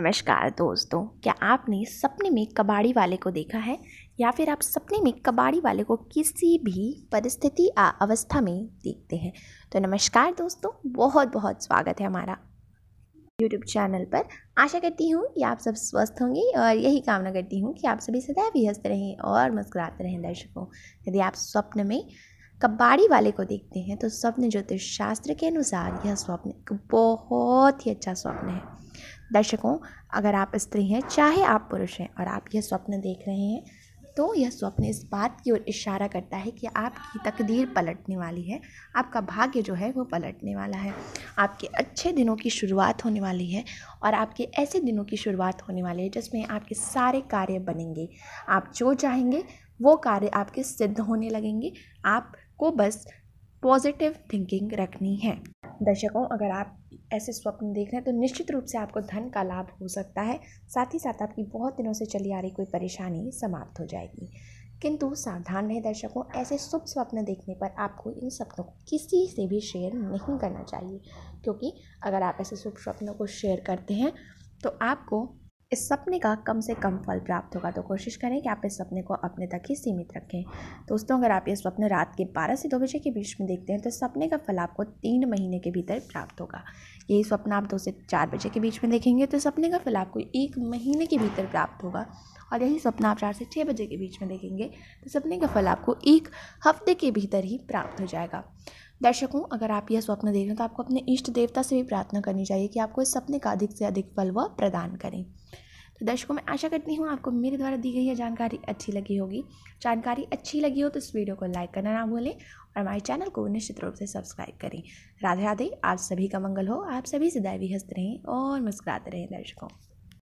नमस्कार दोस्तों क्या आपने सपने में कबाड़ी वाले को देखा है या फिर आप सपने में कबाड़ी वाले को किसी भी परिस्थिति या अवस्था में देखते हैं तो नमस्कार दोस्तों बहुत बहुत स्वागत है हमारा यूट्यूब चैनल पर आशा करती हूँ कि आप सब स्वस्थ होंगे और यही कामना करती हूँ कि आप सभी सदैव ही हंसते रहें और मुस्कुराते रहें दर्शकों यदि आप स्वप्न में कबाड़ी वाले को देखते हैं तो स्वप्न ज्योतिष शास्त्र के अनुसार यह स्वप्न एक बहुत ही अच्छा स्वप्न है दर्शकों अगर आप स्त्री हैं चाहे आप पुरुष हैं और आप यह स्वप्न देख रहे हैं तो यह स्वप्न इस बात की ओर इशारा करता है कि आपकी तकदीर पलटने वाली है आपका भाग्य जो है वो पलटने वाला है आपके अच्छे दिनों की शुरुआत होने वाली है और आपके ऐसे दिनों की शुरुआत होने वाली है जिसमें आपके सारे कार्य बनेंगे आप जो चाहेंगे वो कार्य आपके सिद्ध होने लगेंगे आपको बस पॉजिटिव थिंकिंग रखनी है दर्शकों अगर आप ऐसे स्वप्न देख रहे हैं तो निश्चित रूप से आपको धन का लाभ हो सकता है साथ ही साथ आपकी बहुत दिनों से चली आ रही कोई परेशानी समाप्त हो जाएगी किंतु सावधान रहें दर्शकों ऐसे शुभ स्वप्न देखने पर आपको इन सपनों को किसी से भी शेयर नहीं करना चाहिए क्योंकि अगर आप ऐसे शुभ स्वप्नों को शेयर करते हैं तो आपको इस सपने का कम से कम फल प्राप्त होगा तो कोशिश करें कि आप इस सपने को अपने तक ही सीमित रखें दोस्तों अगर आप ये स्वप्न रात के 12 से 2 बजे के बीच में देखते हैं तो सपने का फल आपको तीन महीने के भीतर प्राप्त होगा यही स्वप्न आप दो से चार बजे के बीच में देखेंगे तो सपने का फल आपको एक महीने के भीतर प्राप्त होगा और यही सपना आप चार से छः बजे के बीच में देखेंगे तो सपने का फल आपको एक हफ्ते के भीतर ही प्राप्त हो जाएगा दर्शकों अगर आप यह स्वप्न देख रहे हैं तो आपको अपने इष्ट देवता से भी प्रार्थना करनी चाहिए कि आपको इस सपने का अधिक से अधिक फल वह प्रदान करें तो दर्शकों मैं आशा करती हूँ आपको मेरे द्वारा दी गई यह जानकारी अच्छी लगी होगी जानकारी अच्छी लगी हो तो इस वीडियो को लाइक करना ना भूलें और हमारे चैनल को निश्चित रूप से सब्सक्राइब करें राधे राधे आप सभी का मंगल हो आप सभी से दैवी हंसते रहें और मुस्कुराते रहें दर्शकों